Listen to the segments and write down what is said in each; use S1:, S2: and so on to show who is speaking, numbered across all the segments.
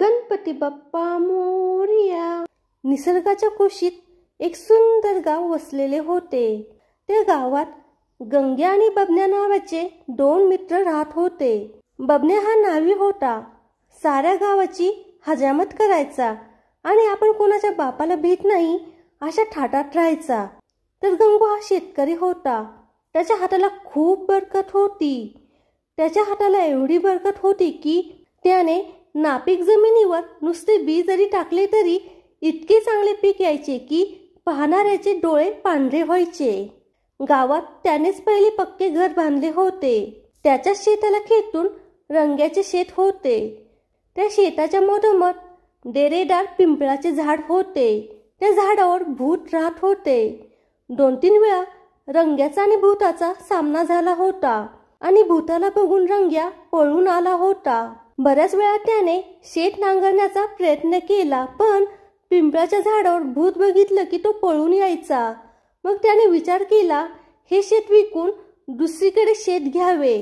S1: गणपती बाप्पा मोरिया निसर्गाच्या कुशीत एक सुंदर गाव वसलेले होते त्या गावात गंग्या आणि बबन्या नावाचे दोन मित्र राहत होते बबन्या हा नावी होता साऱ्या गावाची हजामत करायचा आणि आपण कोणाच्या बापाला भीत नाही अशा ठाटात राहायचा तर गंगू हा शेतकरी होता त्याच्या हाताला खूप बरकत होती त्याच्या हाताला एवढी बरकत होती की त्याने नापीक जमिनीवर नुसते बी जरी टाकले तरी इतके चांगले पीक यायचे की पाहणाऱ्याचे डोळे पांढरे व्हायचे गावात त्यानेच पहिले पक्के घर बांधले होते त्याच्या शेताला खेतून रंग्याचे शेत होते त्या शेताच्या मधोमध डेरेदार पिंपळाचे झाड होते त्या झाडावर भूत राहत होते दोन तीन वेळा रंग्याचा आणि भूताचा सामना झाला होता आणि भूताला बघून रंग्या पळून आला होता बऱ्याच वेळा त्याने शेत नांगरण्याचा प्रयत्न केला पण पिंपळाच्या झाडावर भूत बघितलं की तो पळून यायचा मग त्याने विचार केला हे शेत विकून दुसरीकडे शेत घ्यावे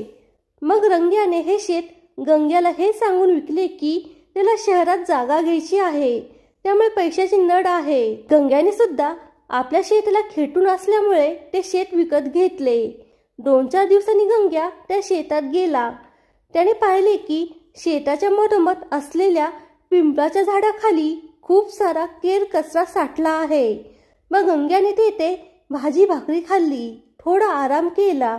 S1: मग रंग्याने हे शेत गंग्याला हे सांगून विकले की त्याला शहरात जागा घ्यायची आहे त्यामुळे पैशाची नड आहे गंग्याने सुद्धा आपल्या शेताला खेटून असल्यामुळे ते शेत विकत घेतले दोन चार दिवसांनी गंग्या त्या शेतात गेला त्याने पाहिले की शेताच्या मधोमध असलेल्या पिंपळाच्या झाडाखाली खूप सारा केर कचरा साठला आहे मग गंग्याने तेथे भाजी भाकरी खाल्ली थोडा आराम केला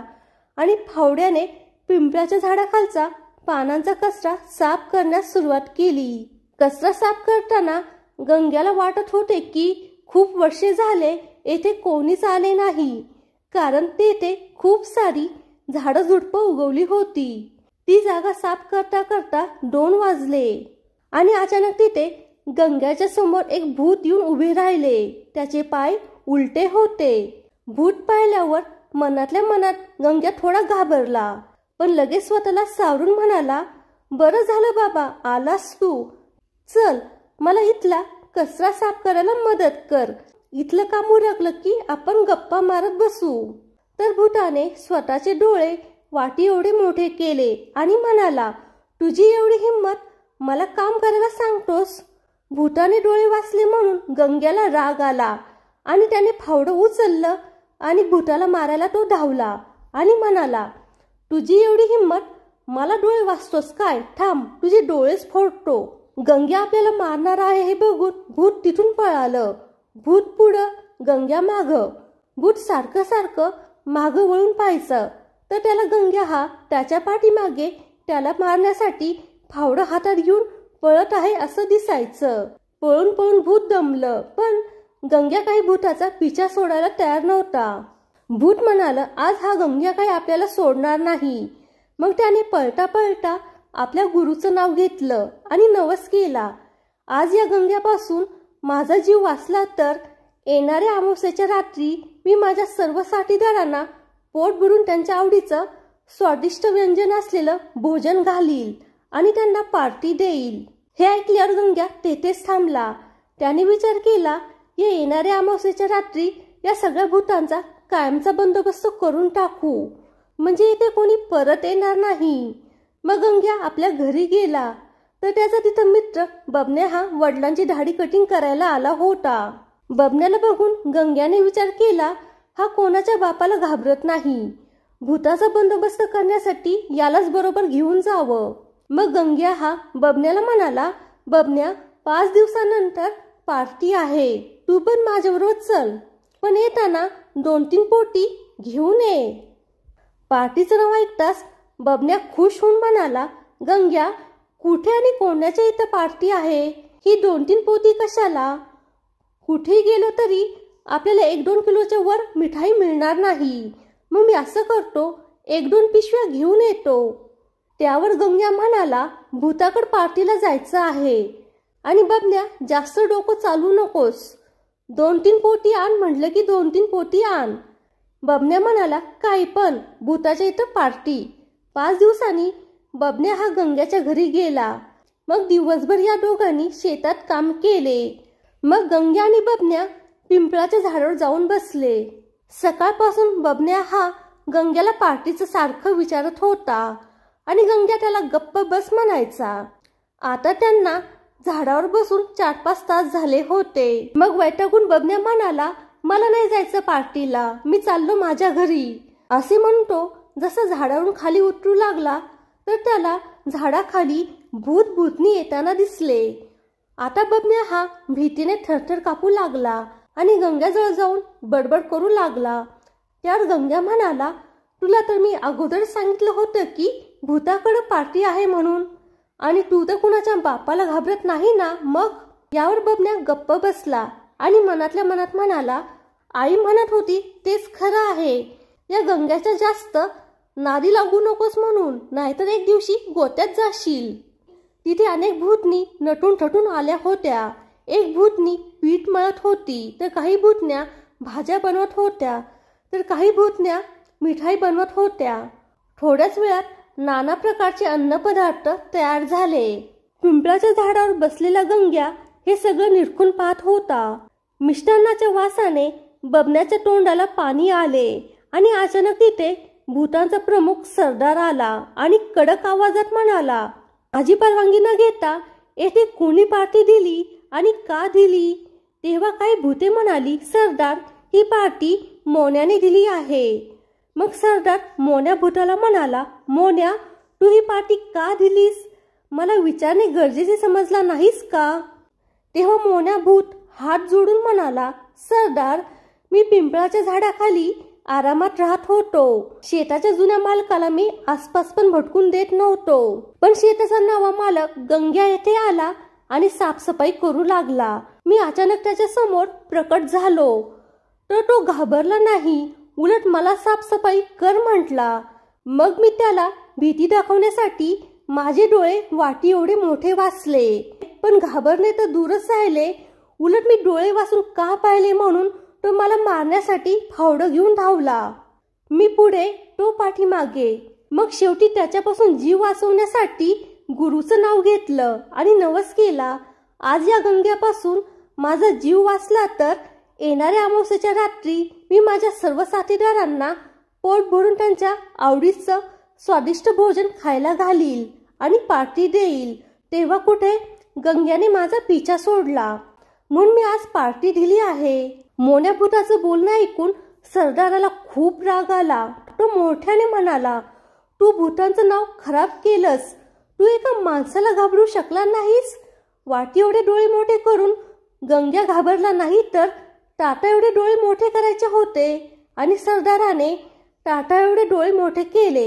S1: आणि फावड्याने पिंपळाच्या झाडाखालचा पानांचा कचरा साफ करण्यास सुरुवात केली कचरा साफ करताना गंग्याला वाटत होते की खूप वर्षे झाले येथे कोणीच आले नाही कारण तेथे खूप सारी झाडं झुडपं उगवली होती ती जागा साफ करता करता दोन वाजले आणि अचानक तिथे गंगाच्या समोर एक भूत येऊन उभे राहिले त्याचे पाय उलटे होते भूत पाहिल्यावर मनातल्या मनात गंग्या थोडा घाबरला पण लगेच स्वतःला सावरून म्हणाला बरं झालं बाबा आलास तू चल मला इथला कचरा साफ करायला मदत कर इथलं काम उरकलं की आपण गप्पा मारत बसू तर भूताने स्वतःचे डोळे वाटी एवढे मोठे केले आणि म्हणाला तुझी एवढी हिंमत मला काम करायला सांगतोस भूताने डोळे वाचले म्हणून गंग्याला राग आला आणि त्याने फावडं उचललं आणि भूताला मारायला तो धावला आणि म्हणाला तुझी एवढी हिंमत मला डोळे वाचतोस काय थांब तुझे डोळेच फोडतो गंग्या आपल्याला मारणार आहे हे बघून भूत तिथून पळालं भूत पुढं गंग्या माग भूत सारखं सारखं माग वळून पाहायचं तर त्याला गंग्या हा त्याच्या पाठीमागे त्याला मारण्यासाठी फावडं हातात घेऊन पळत आहे असं दिसायचं पळून पळून भूत दमलं पण गंग्या काही भूताचा पिछा सोडायला तयार नव्हता भूत म्हणाल आज हा गंग्या काही आपल्याला सोडणार नाही मग त्याने पळता पळता आपल्या गुरुचं नाव घेतलं आणि नवस केला आज या गंग्यापासून माझा जीव वाचला तर येणाऱ्या अमावस्याच्या रात्री मी माझ्या सर्व साथीदारांना पोट भरून त्यांच्या आवडीचं स्वादिष्ट व्यंजन असलेलं भोजन घालील आणि त्यांना पार्टी देईल हे ऐकल्यावर गंग्या तेथेच थांबला त्याने विचार केला या येणाऱ्या अमावस्येच्या रात्री या सगळ्या भूतांचा कायमचा बंदोबस्त करून टाकू म्हणजे इथे कोणी परत येणार नाही मग गंग्या आपल्या घरी गेला तर त्याचा तिथं मित्र बबने हा वडिलांची दाढी कटिंग करायला आला होता बबन्याला बघून गंग्याने विचार केला हा कोणाच्या बापाला घाबरत नाही भूताचा बंदोबस्त करण्यासाठी यालाच बरोबर घेऊन जावं मग गंग्या हा बबण्याला म्हणाला बबण्या पाच दिवसानंतर पार्टी आहे तू पण माझ्याबरोबर चल पण येताना दोन तीन पोटी घेऊन ये पार्टीचं नाव ऐकताच बबण्या खुश होऊन म्हणाला गंग्या कुठे आणि कोणाच्या इथं पार्टी आहे ही दोन तीन पोती कशाला कुठे गेलो तरी आपल्याला एक दोन किलोच्या वर मिठाई मिळणार नाही मग मी असं करतो एक दोन पिशव्या घेऊन येतो त्यावर गंग्या म्हणाला भूताकड पार्टीला जायचं आहे आणि बबन्या जास्त डोकं चालू नकोस दोन तीन पोटी आण म्हटलं की दोन तीन पोटी आण बबन्या म्हणाला काही पण भूताच्या इथं पार्टी पाच दिवसांनी बबन्या हा गंग्याच्या घरी गेला मग दिवसभर या दोघांनी शेतात काम केले मग गंग्या आणि बबन्या पिंपळाच्या झाडावर जाऊन बसले सकाळपासून बबन्या हा गंग्याला पार्टीचं सारखं विचारत होता आणि गंग्या त्याला गप्प बस म्हणायचा आता त्यांना झाडावर बसून चार पाच तास झाले होते मग वैतागून बबन्या म्हणाला मला नाही जायचं पार्टीला मी चाललो माझ्या घरी असे म्हणतो जसं झाडावरून खाली उतरू लागला तर त्याला झाडाखाली भूत भूतनी येताना दिसले आता बबन्या हा भीतीने थरथर कापू लागला आणि गंग्याजवळ जाऊन बडबड करू लागला त्यावर गंग्या म्हणाला तुला तर मी अगोदर सांगितलं होतं की भूताकडे पार्टी आहे म्हणून आणि तू तर कुणाच्या बापाला घाबरत नाही ना मग यावर बबण्या गप्प बसला आणि मनातल्या मनात म्हणाला आई म्हणत होती तेच खरं आहे या गंग्याच्या जास्त नादी लागू नकोस म्हणून नाहीतर एक दिवशी गोत्यात जाशील तिथे अनेक भूतनी नटून ठटून आल्या होत्या एक भूतनी पीठ मळत होती तर काही भूतण्या भाज्या बनवत होत्या तर काही भूतण्या मिठाई बनवत होत्या थोड्याच वेळात नाना प्रकारचे अन्नपदार्थ तयार झाले पिंपळाच्या झाडावर बसलेला गंग्या हे सगळं निरखून पाहत होता मिष्टान्नाच्या वासाने बबण्याच्या तोंडाला पाणी आले आणि अचानक तिथे भूतांचा प्रमुख सरदार आला आणि कडक आवाजात म्हणाला माझी परवानगी न घेता येथे कोणी पार्टी दिली आणि का दिली तेव्हा काही भूते म्हणाली सरदार ही पार्टी मोन्याने दिली आहे मग सरदार मोन्या भूताला म्हणाला मोन्या तू ही पार्टी का दिलीस मला विचारणे गरजेचे समजला नाहीस का तेव्हा मोन्या भूत हात जोडून म्हणाला सरदार मी पिंपळाच्या झाडाखाली आरामात राहत होतो शेताच्या जुन्या मालकाला मी आसपास पण भटकून देत नव्हतो पण शेताचा नवा मालक गंग्या येथे आला आणि साफसफाई करू लागला मी अचानक त्याच्या समोर प्रकट झालो तर तो घाबरला नाही उलट मला साफसफाई कर म्हटला मग मी त्याला भीती दाखवण्यासाठी माझे डोळे वाटी एवढे मोठे वाचले पण घाबरणे तर दूरच राहिले उलट मी डोळे वाचून का पाहिले म्हणून तो मला मारण्यासाठी फावडं घेऊन धावला मी पुढे तो पाठीमागे मग शेवटी त्याच्यापासून जीव वाचवण्यासाठी गुरुचं नाव घेतलं आणि नवस केला आज या गंग्यापासून माझा जीव वाचला तर येणाऱ्या अमावस्याच्या रात्री मी माझ्या सर्व साथीदारांना पोट भरून त्यांच्या आवडीचं स्वादिष्ट भोजन खायला घालील आणि पार्टी देईल तेव्हा कुठे गंग्याने माझा पिछा सोडला म्हणून मी आज पार्टी दिली आहे मोन्या भूताचं बोलणं ऐकून सरदाराला खूप राग आला तो मोठ्याने म्हणाला तू भूतांचं नाव खराब केलंस तू एका माणसाला घाबरू शकला नाहीस वाटी एवढे डोळे मोठे करून गंग्या घाबरला नाही तर टाटा एवढे डोळे मोठे करायचे होते आणि सरदाराने टाटा एवढे डोळे मोठे केले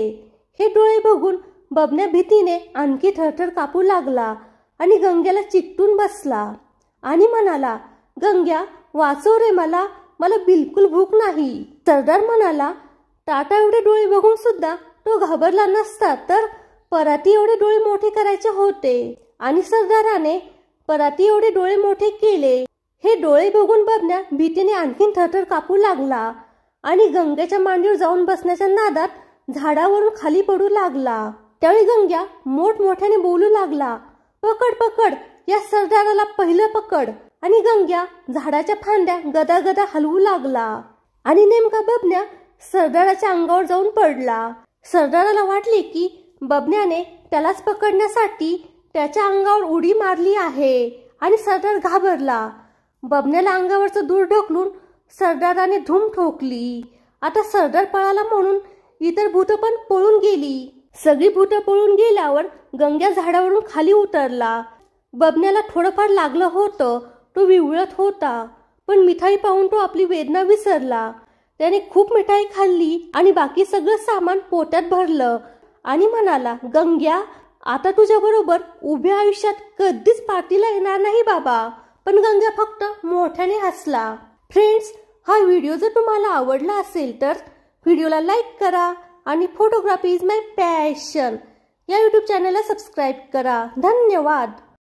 S1: हे डोळे बघून बबण्या भीतीने आणखी थरथर कापू लागला आणि गंग्याला चिकटून बसला आणि म्हणाला गंग्या वाचव रे मला मला बिलकुल भूक नाही सरदार म्हणाला टाटा एवढे डोळे बघून सुद्धा तो घाबरला नसता तर पराती एवढे डोळे मोठे करायचे होते आणि सरदाराने पराती एवढे डोळे मोठे केले हे डोळे बघून बघण्या भीतीने आणखीन थरथर कापू लागला आणि गंगेच्या मांडीवर जाऊन बसण्याच्या नादात झाडावरून खाली पडू लागला त्यावेळी गंग्या मोठमोठ्याने बोलू लागला पकड पकड या सरदाराला पहिलं पकड आणि गंग्या झाडाच्या फांद्या गदा गदा हलवू लागला आणि नेमका बबण्या सरदाराच्या अंगावर जाऊन पडला सरदाराला वाटले की बबण्याने त्यालाच पकडण्यासाठी त्याच्या अंगावर उडी मारली आहे आणि सरदार घाबरला बबण्याला अंगावरचं दूर ढकलून सरदाराने धूम ठोकली आता सरदार पळाला म्हणून इतर भूत पण पळून गेली सगळी भूत पळून गेल्यावर गंग्या झाडावरून खाली उतरला बबण्याला थोडंफार लागलं होतं तो विवळत होता पण मिठाई पाहून तो आपली वेदना विसरला त्याने खूप मिठाई खाल्ली आणि बाकी सगळं सामान पोत्यात भरलं आणि म्हणाला गंग्या आता तुझ्याबरोबर उभ्या आयुष्यात कधीच पार्टीला येणार नाही बाबा पण गंगा फक्त मोठ्याने हसला फ्रेंड्स हा व्हिडिओ जर तुम्हाला आवडला असेल तर व्हिडिओला लाईक करा आणि फोटोग्राफी इज माय पॅशन या यूट्यूब चॅनलला सबस्क्राईब करा धन्यवाद